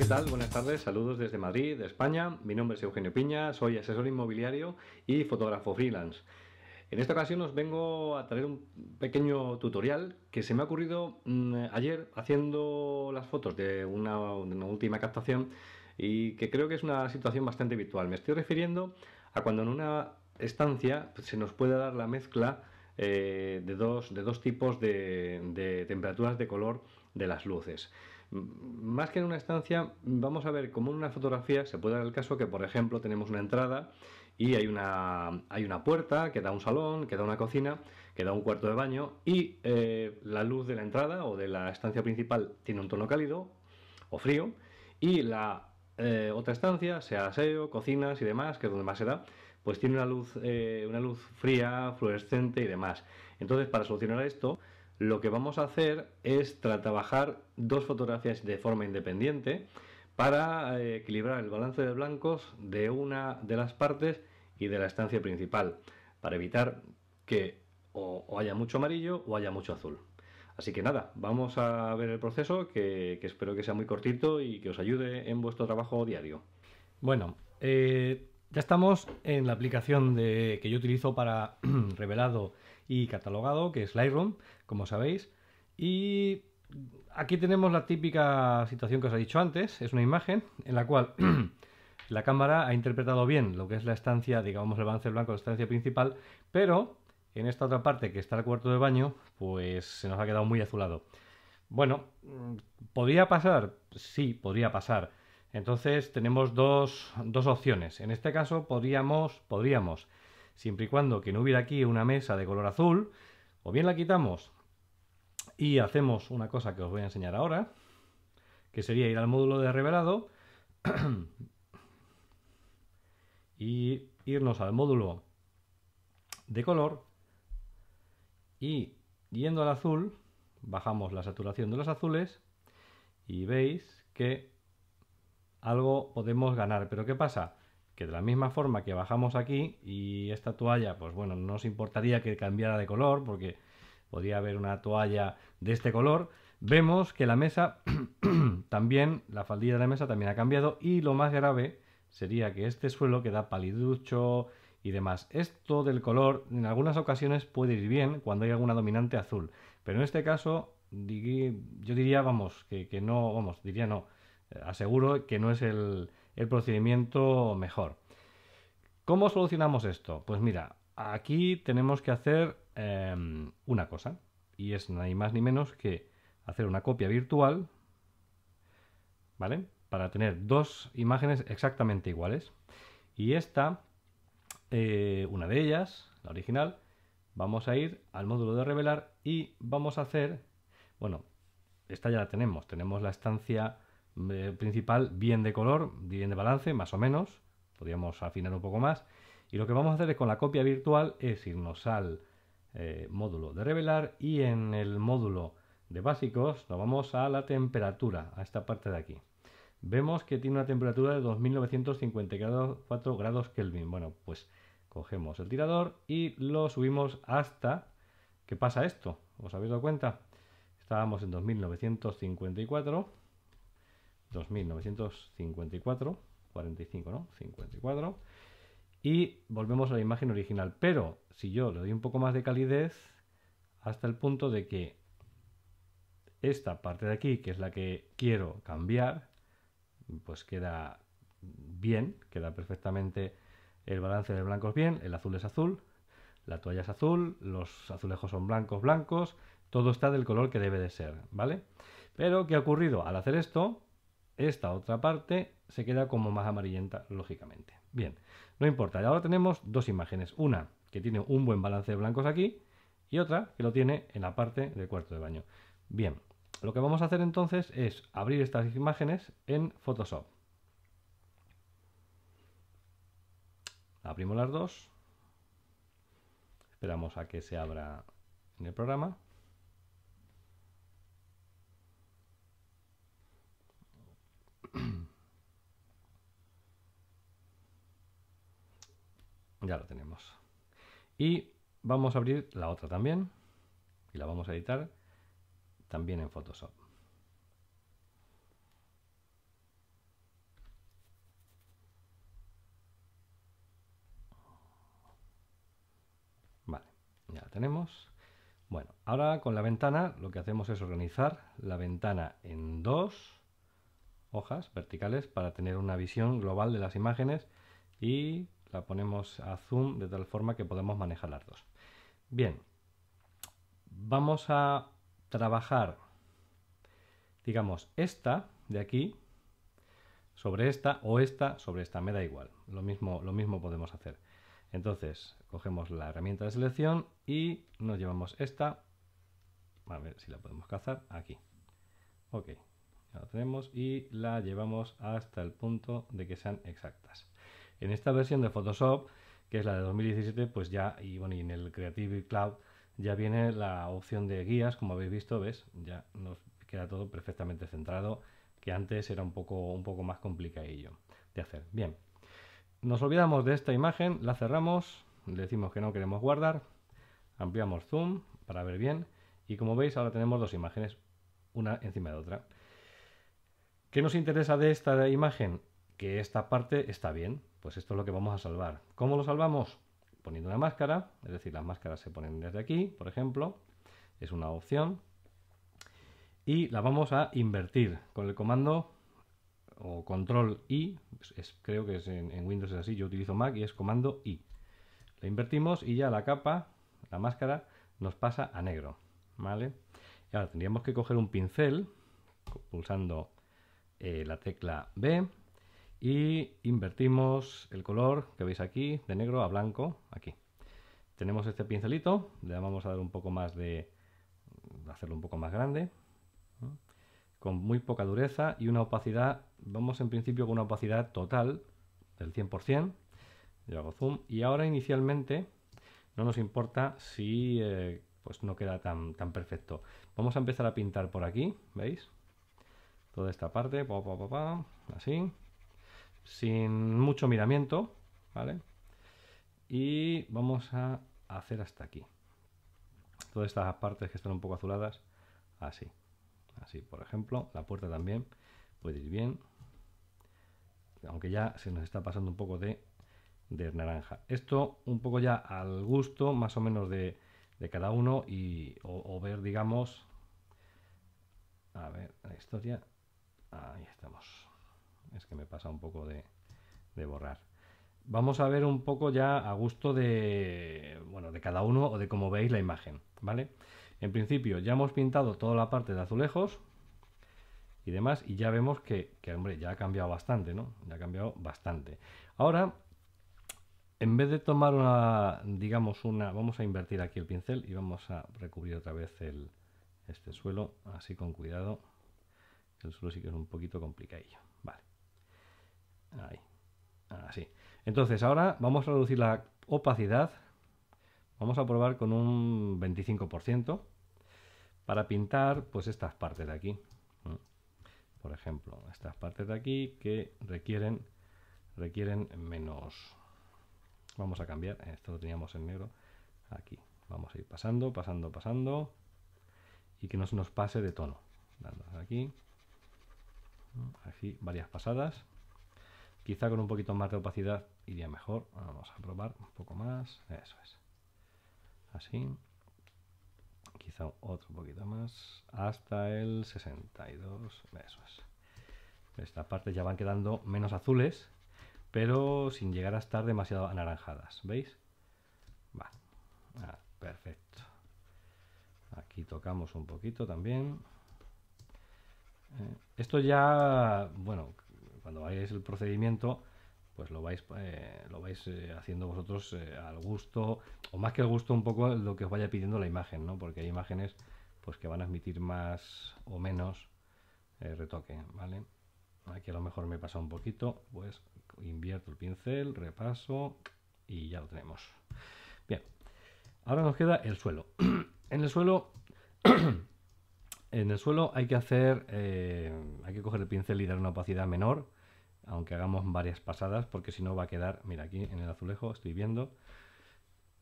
¿qué tal? Buenas tardes, saludos desde Madrid, España. Mi nombre es Eugenio Piña, soy asesor inmobiliario y fotógrafo freelance. En esta ocasión os vengo a traer un pequeño tutorial que se me ha ocurrido mm, ayer haciendo las fotos de una, última captación y que creo que es una situación bastante habitual. Me estoy refiriendo a cuando en una estancia se nos puede dar la mezcla eh, de, dos, tipos de temperaturas de color de las luces. Mm, más que en una estancia, vamos a ver cómo en una fotografía se puede dar el caso que, por ejemplo, tenemos una entrada y hay una, hay una puerta que da un salón, que da una cocina, que da un cuarto de baño y eh, la luz de la entrada o de la estancia principal tiene un tono cálido o frío y la eh, otra estancia, sea aseo, cocinas y demás, que es donde más se da, pues tiene una luz, eh, una luz fría, fluorescente y demás. Entonces, para solucionar esto, lo que vamos a hacer es trabajar dos fotografías de forma independiente para eh, equilibrar el balance de blancos de una de las partes y de la estancia principal, para evitar que o, haya mucho amarillo o haya mucho azul. Así que nada, vamos a ver el proceso que, espero que sea muy cortito y que os ayude en vuestro trabajo diario. Bueno, eh, ya estamos en la aplicación de, que yo utilizo para revelado y catalogado, que es Lightroom, como sabéis. Y aquí tenemos la típica situación que os he dicho antes, es una imagen en la cual la cámara ha interpretado bien lo que es la estancia, digamos el balance blanco, la estancia principal, pero en esta otra parte que está el cuarto de baño, pues se nos ha quedado muy azulado. Bueno, mm, ¿podría pasar? Sí, podría pasar. Entonces tenemos dos, dos opciones. En este caso podríamos, podríamos siempre y cuando que no hubiera aquí una mesa de color azul, o bien la quitamos y hacemos una cosa que os voy a enseñar ahora, que sería ir al módulo de revelado y irnos al módulo de color y yendo al azul, bajamos la saturación de los azules y veis que algo podemos ganar. Pero ¿qué pasa? que de la misma forma que bajamos aquí y esta toalla, pues bueno, no nos importaría que cambiara de color porque podría haber una toalla de este color, vemos que la mesa también, la faldilla de la mesa también ha cambiado y lo más grave sería que este suelo queda paliducho y demás. Esto del color en algunas ocasiones puede ir bien cuando hay alguna dominante azul, pero en este caso yo diría, vamos, que, que no, vamos, diría no, eh, aseguro que no es el, el procedimiento mejor. ¿Cómo solucionamos esto? Pues mira, aquí tenemos que hacer em, una cosa, y es ni más ni menos que hacer una copia virtual, ¿vale? Para tener dos imágenes exactamente iguales. Y esta, eh, una de ellas, la original, vamos a ir al módulo de revelar y vamos a hacer, bueno, esta ya la tenemos, tenemos la estancia principal bien de color, bien de balance, más o menos. Podríamos afinar un poco más. Y lo que vamos a hacer es con la copia virtual es irnos al eh, módulo de revelar y en el módulo de básicos nos vamos a la temperatura, a esta parte de aquí. Vemos que tiene una temperatura de 2954 grados Kelvin. Bueno, pues cogemos el tirador y lo subimos hasta que pasa esto. ¿Os habéis dado cuenta? Estábamos en 2954 2954, 45, ¿no? 54. Y volvemos a la imagen original. Pero si yo le doy un poco más de calidez, hasta el punto de que esta parte de aquí, que es la que quiero cambiar, pues queda bien, queda perfectamente el balance de blancos bien, el azul es azul, la toalla es azul, los azulejos son blancos, blancos, todo está del color que debe de ser, ¿vale? Pero, ¿qué ha ocurrido? Al hacer esto, esta otra parte se queda como más amarillenta, lógicamente. Bien, no importa. Y ahora tenemos dos imágenes. Una que tiene un buen balance de blancos aquí y otra que lo tiene en la parte del cuarto de baño. Bien, lo que vamos a hacer entonces es abrir estas imágenes en Photoshop. Abrimos las dos. Esperamos a que se abra en el programa. Ya lo tenemos. Y vamos a abrir la otra también. Y la vamos a editar también en Photoshop. Vale, ya la tenemos. Bueno, ahora con la ventana lo que hacemos es organizar la ventana en dos hojas verticales para tener una visión global de las imágenes y la ponemos a zoom de tal forma que podemos manejar las dos. Bien, vamos a trabajar, digamos, esta de aquí sobre esta o esta sobre esta, me da igual, lo mismo, lo mismo podemos hacer. Entonces, cogemos la herramienta de selección y nos llevamos esta, a ver si la podemos cazar, aquí. Ok, ya la tenemos y la llevamos hasta el punto de que sean exactas. En esta versión de Photoshop, que es la de 2017, pues ya, y bueno, y en el Creative Cloud ya viene la opción de guías, como habéis visto, ves, ya nos queda todo perfectamente centrado, que antes era un poco, un poco más complicadillo de hacer. Bien, nos olvidamos de esta imagen, la cerramos, le decimos que no queremos guardar, ampliamos zoom para ver bien, y como veis ahora tenemos dos imágenes, una encima de otra. ¿Qué nos interesa de esta imagen? que esta parte está bien, pues esto es lo que vamos a salvar. ¿Cómo lo salvamos? Poniendo una máscara, es decir, las máscaras se ponen desde aquí, por ejemplo, es una opción. Y la vamos a invertir con el comando o control I, creo que es en, Windows es así, yo utilizo Mac y es comando I. La invertimos y ya la capa, la máscara, nos pasa a negro, ¿vale? ahora tendríamos que coger un pincel pulsando eh, la tecla B y invertimos el color que veis aquí de negro a blanco aquí tenemos este pincelito le vamos a dar un poco más de hacerlo un poco más grande con muy poca dureza y una opacidad vamos en principio con una opacidad total del 100% yo hago zoom y ahora inicialmente no nos importa si eh, pues no queda tan, perfecto vamos a empezar a pintar por aquí veis toda esta parte pa, pa, así sin mucho miramiento, ¿vale? Y vamos a hacer hasta aquí. Todas estas partes que están un poco azuladas, así. Así, por ejemplo, la puerta también puede ir bien. Aunque ya se nos está pasando un poco de, naranja. Esto un poco ya al gusto, más o menos de, cada uno y o, ver digamos a ver la historia ahí estamos es que me pasa un poco de, borrar. Vamos a ver un poco ya a gusto de, bueno, de cada uno o de cómo veis la imagen, ¿vale? En principio ya hemos pintado toda la parte de azulejos y demás y ya vemos que, hombre, ya ha cambiado bastante, ¿no? Ya ha cambiado bastante. Ahora, en vez de tomar una, digamos una, vamos a invertir aquí el pincel y vamos a recubrir otra vez el, este suelo, así con cuidado. El suelo sí que es un poquito complicadillo, ¿vale? Ahí. Así. Entonces, ahora vamos a reducir la opacidad. Vamos a probar con un 25% para pintar pues estas partes de aquí. Por ejemplo, estas partes de aquí que requieren, requieren menos. Vamos a cambiar. Esto lo teníamos en negro. Aquí. Vamos a ir pasando, pasando, pasando. Y que no se nos pase de tono. aquí. Aquí varias pasadas. Quizá con un poquito más de opacidad iría mejor. Vamos a probar un poco más. Eso es. Así. Quizá otro poquito más. Hasta el 62. Eso es. esta parte ya van quedando menos azules, pero sin llegar a estar demasiado anaranjadas. ¿Veis? Va. Ah, perfecto. Aquí tocamos un poquito también. Eh, esto ya, bueno, cuando vayáis el procedimiento, pues lo vais, eh, lo vais eh, haciendo vosotros eh, al gusto, o más que al gusto, un poco lo que os vaya pidiendo la imagen, ¿no? Porque hay imágenes pues que van a admitir más o menos retoque, ¿vale? Aquí a lo mejor me pasa un poquito, pues invierto el pincel, repaso y ya lo tenemos. Bien, ahora nos queda el suelo. en el suelo En el suelo hay que hacer, eh, hay que coger el pincel y dar una opacidad menor, aunque hagamos varias pasadas, porque si no va a quedar, mira aquí en el azulejo estoy viendo,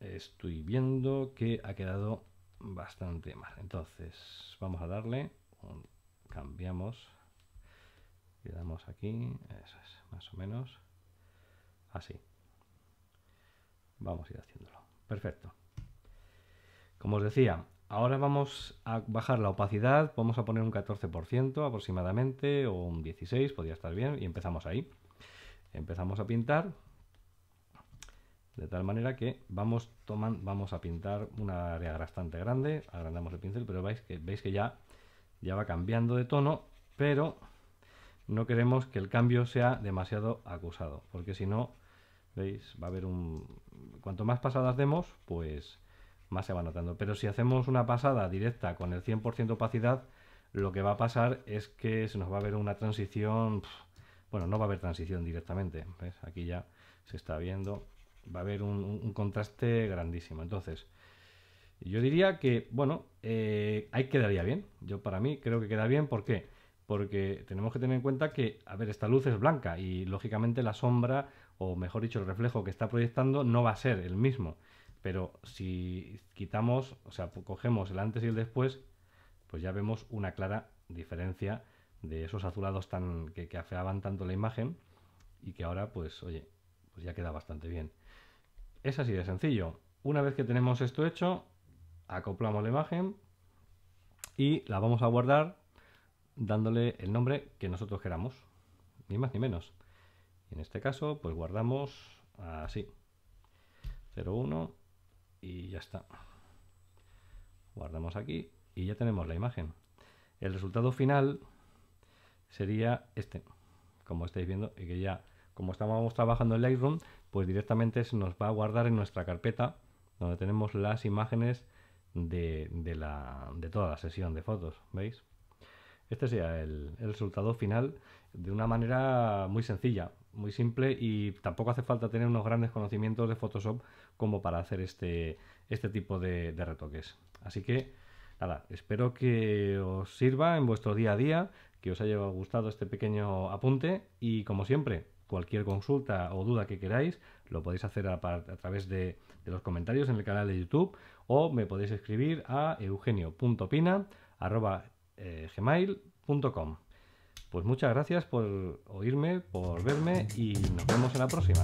estoy viendo que ha quedado bastante mal. Entonces vamos a darle, cambiamos, quedamos aquí, eso es, más o menos, así. Vamos a ir haciéndolo. Perfecto. Como os decía, Ahora vamos a bajar la opacidad, vamos a poner un 14% aproximadamente o un 16, podría estar bien, y empezamos ahí. Empezamos a pintar de tal manera que vamos, a pintar una área bastante grande, agrandamos el pincel, pero veis que, ya, ya va cambiando de tono, pero no queremos que el cambio sea demasiado acusado, porque si no, veis, va a haber un... Cuanto más pasadas demos, pues más se va notando. Pero si hacemos una pasada directa con el 100% opacidad, lo que va a pasar es que se nos va a ver una transición... Bueno, no va a haber transición directamente. Aquí ya se está viendo. Va a haber un, contraste grandísimo. Entonces, yo diría que, bueno, eh, ahí quedaría bien. Yo para mí creo que queda bien. ¿Por qué? Porque tenemos que tener en cuenta que, a ver, esta luz es blanca y lógicamente la sombra, o mejor dicho, el reflejo que está proyectando no va a ser el mismo. Pero si quitamos, o sea, cogemos el antes y el después, pues ya vemos una clara diferencia de esos azulados tan que, afeaban tanto la imagen y que ahora, pues, oye, pues ya queda bastante bien. Es así de sencillo. Una vez que tenemos esto hecho, acoplamos la imagen y la vamos a guardar dándole el nombre que nosotros queramos, ni más ni menos. en este caso, pues guardamos así. 01 y ya está. Guardamos aquí y ya tenemos la imagen. El resultado final sería este, como estáis viendo, y que ya, como estábamos trabajando en Lightroom, pues directamente se nos va a guardar en nuestra carpeta donde tenemos las imágenes de, de toda la sesión de fotos, ¿veis? este sería el, resultado final de una manera muy sencilla, muy simple y tampoco hace falta tener unos grandes conocimientos de Photoshop como para hacer este, este tipo de, retoques. Así que nada, espero que os sirva en vuestro día a día, que os haya gustado este pequeño apunte y como siempre, cualquier consulta o duda que queráis, lo podéis hacer a, través de, los comentarios en el canal de YouTube o me podéis escribir a eugenio.pina eh, gmail.com. Pues muchas gracias por oírme, por verme y nos vemos en la próxima.